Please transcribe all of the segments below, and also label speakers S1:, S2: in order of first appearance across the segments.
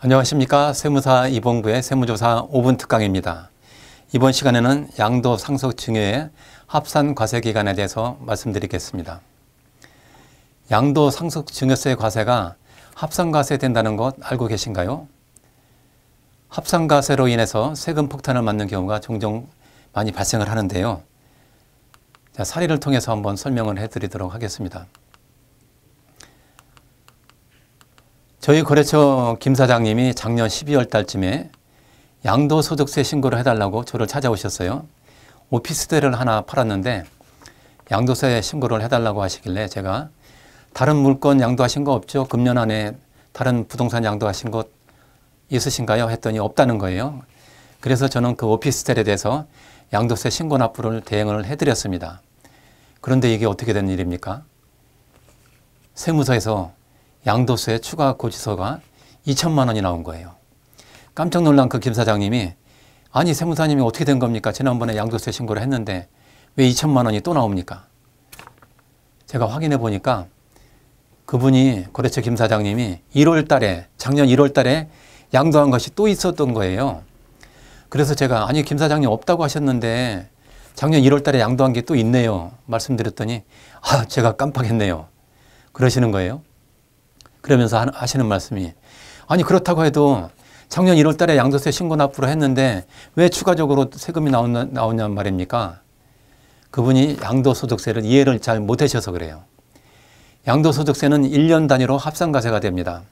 S1: 안녕하십니까. 세무사 이봉부의 세무조사 5분 특강입니다. 이번 시간에는 양도 상속 증여의 합산 과세 기간에 대해서 말씀드리겠습니다. 양도 상속 증여세 과세가 합산 과세된다는 것 알고 계신가요? 합산 과세로 인해서 세금 폭탄을 맞는 경우가 종종 많이 발생을 하는데요. 자, 사례를 통해서 한번 설명을 해드리도록 하겠습니다. 저희 거래처 김 사장님이 작년 12월 달쯤에 양도소득세 신고를 해달라고 저를 찾아오셨어요. 오피스텔을 하나 팔았는데 양도세 신고를 해달라고 하시길래 제가 다른 물건 양도하신 거 없죠? 금년 안에 다른 부동산 양도하신 것 있으신가요? 했더니 없다는 거예요. 그래서 저는 그 오피스텔에 대해서 양도세 신고 납부를 대행을 해드렸습니다. 그런데 이게 어떻게 된 일입니까? 세무서에서 양도세 추가 고지서가 2천만 원이 나온 거예요. 깜짝 놀란 그 김 사장님이 아니 세무사님이 어떻게 된 겁니까? 지난번에 양도세 신고를 했는데 왜 2천만 원이 또 나옵니까? 제가 확인해 보니까 그분이 거래처 김 사장님이 1월 달에 작년 1월 달에 양도한 것이 또 있었던 거예요. 그래서 제가 아니 김 사장님 없다고 하셨는데 작년 1월 달에 양도한 게 또 있네요. 말씀드렸더니 아 제가 깜빡했네요. 그러시는 거예요. 그러면서 하시는 말씀이 아니 그렇다고 해도 작년 1월 달에 양도세 신고 납부를 했는데 왜 추가적으로 세금이 나오냐, 나오냐 말입니까? 그분이 양도소득세를 이해를 잘 못하셔서 그래요. 양도소득세는 1년 단위로 합산과세가 됩니다.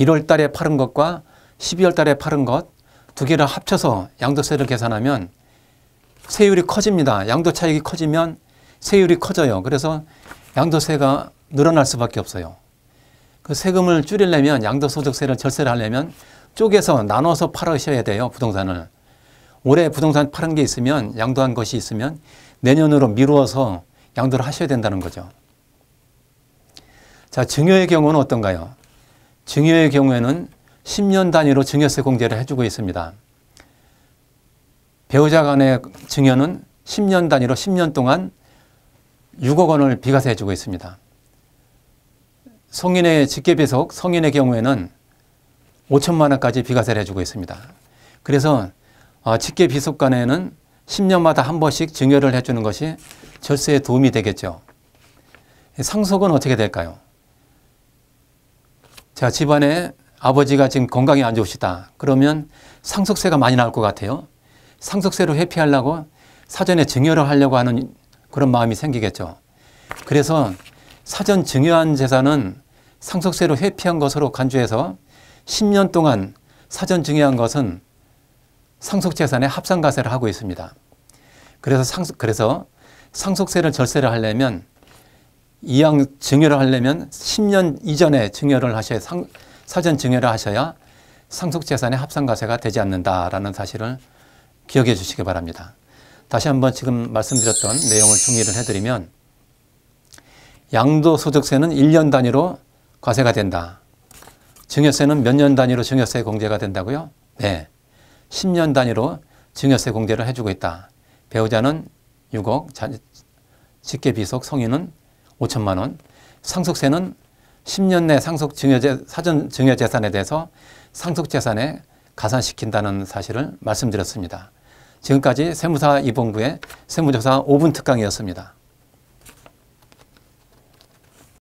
S1: 1월 달에 팔은 것과 12월 달에 팔은 것 두 개를 합쳐서 양도세를 계산하면 세율이 커집니다. 양도 차익이 커지면 세율이 커져요. 그래서 양도세가 늘어날 수밖에 없어요. 그 세금을 줄이려면 양도소득세를 절세를 하려면 쪼개서 나눠서 팔으셔야 돼요. 부동산을. 올해 부동산 파는 게 있으면 양도한 것이 있으면 내년으로 미루어서 양도를 하셔야 된다는 거죠. 자, 증여의 경우는 어떤가요? 증여의 경우에는 10년 단위로 증여세 공제를 해주고 있습니다. 배우자 간의 증여는 10년 단위로 10년 동안 6억 원을 비과세해주고 있습니다. 성인의 직계배속, 성인의 경우에는 5천만 원까지 비과세를 해주고 있습니다. 그래서 어, 직계비속 간에는 10년마다 한 번씩 증여를 해주는 것이 절세에 도움이 되겠죠. 상속은 어떻게 될까요? 자, 집안에 아버지가 지금 건강이 안 좋으시다. 그러면 상속세가 많이 나올 것 같아요. 상속세로 회피하려고 사전에 증여를 하려고 하는 그런 마음이 생기겠죠. 그래서 사전 증여한 재산은 상속세로 회피한 것으로 간주해서 10년 동안 사전 증여한 것은 상속재산의 합산가세를 하고 있습니다. 그래서, 상속, 그래서 상속세를 절세를 하려면 이양 증여를 하려면 10년 이전에 증여를 하셔야 상, 사전 증여를 하셔야 상속재산의 합산가세가 되지 않는다라는 사실을 기억해 주시기 바랍니다. 다시 한번 지금 말씀드렸던 내용을 정리를 해드리면 양도소득세는 1년 단위로 과세가 된다. 증여세는 몇 년 단위로 증여세 공제가 된다고요? 네. 10년 단위로 증여세 공제를 해주고 있다. 배우자는 6억, 직계비속 성인은 5천만 원, 상속세는 10년 내 상속 증여재, 사전 증여재산에 대해서 상속재산에 가산시킨다는 사실을 말씀드렸습니다. 지금까지 세무사 이봉구의 세무조사 5분 특강이었습니다.